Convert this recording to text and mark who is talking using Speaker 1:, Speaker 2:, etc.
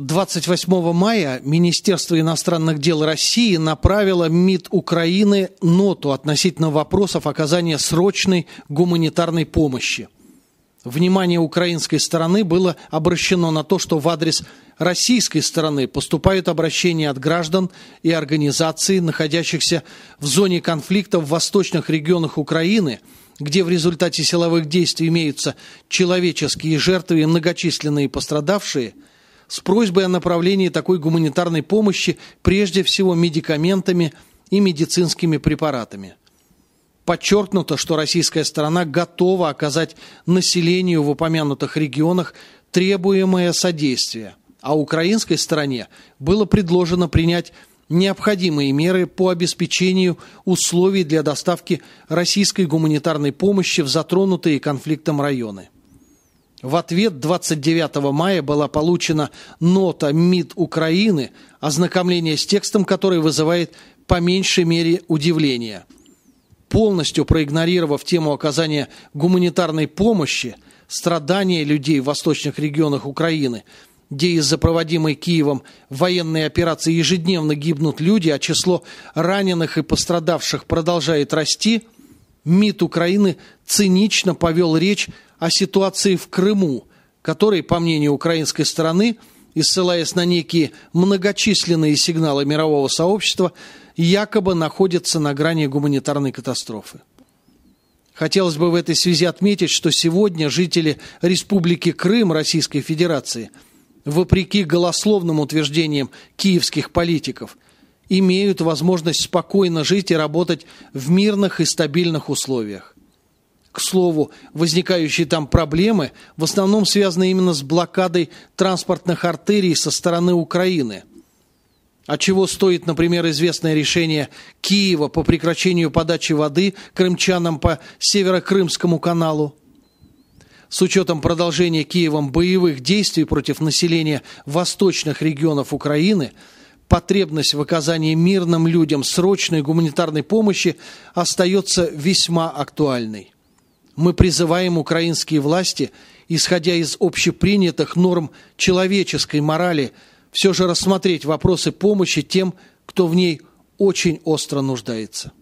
Speaker 1: 28 мая Министерство иностранных дел России направило МИД Украины ноту относительно вопросов оказания срочной гуманитарной помощи. Внимание украинской стороны было обращено на то, что в адрес российской стороны поступают обращения от граждан и организаций, находящихся в зоне конфликта в восточных регионах Украины, где в результате силовых действий имеются человеческие жертвы и многочисленные пострадавшие – с просьбой о направлении такой гуманитарной помощи прежде всего медикаментами и медицинскими препаратами. Подчеркнуто, что российская сторона готова оказать населению в упомянутых регионах требуемое содействие, а украинской стороне было предложено принять необходимые меры по обеспечению условий для доставки российской гуманитарной помощи в затронутые конфликтом районы. В ответ 29 мая была получена нота МИД Украины, ознакомление с текстом который вызывает по меньшей мере удивление. Полностью проигнорировав тему оказания гуманитарной помощи, страдания людей в восточных регионах Украины, где из-за проводимой Киевом военной операции ежедневно гибнут люди, а число раненых и пострадавших продолжает расти, МИД Украины цинично повел речь о ситуации в Крыму, который, по мнению украинской стороны, и ссылаясь на некие многочисленные сигналы мирового сообщества, якобы находится на грани гуманитарной катастрофы. Хотелось бы в этой связи отметить, что сегодня жители Республики Крым Российской Федерации, вопреки голословным утверждениям киевских политиков, имеют возможность спокойно жить и работать в мирных и стабильных условиях. К слову, возникающие там проблемы в основном связаны именно с блокадой транспортных артерий со стороны Украины. А чего стоит, например, известное решение Киева по прекращению подачи воды крымчанам по Северокрымскому каналу? С учетом продолжения Киевом боевых действий против населения восточных регионов Украины, потребность в оказании мирным людям срочной гуманитарной помощи остается весьма актуальной мы призываем украинские власти, исходя из общепринятых норм человеческой морали, все же рассмотреть вопросы помощи тем, кто в ней очень остро нуждается.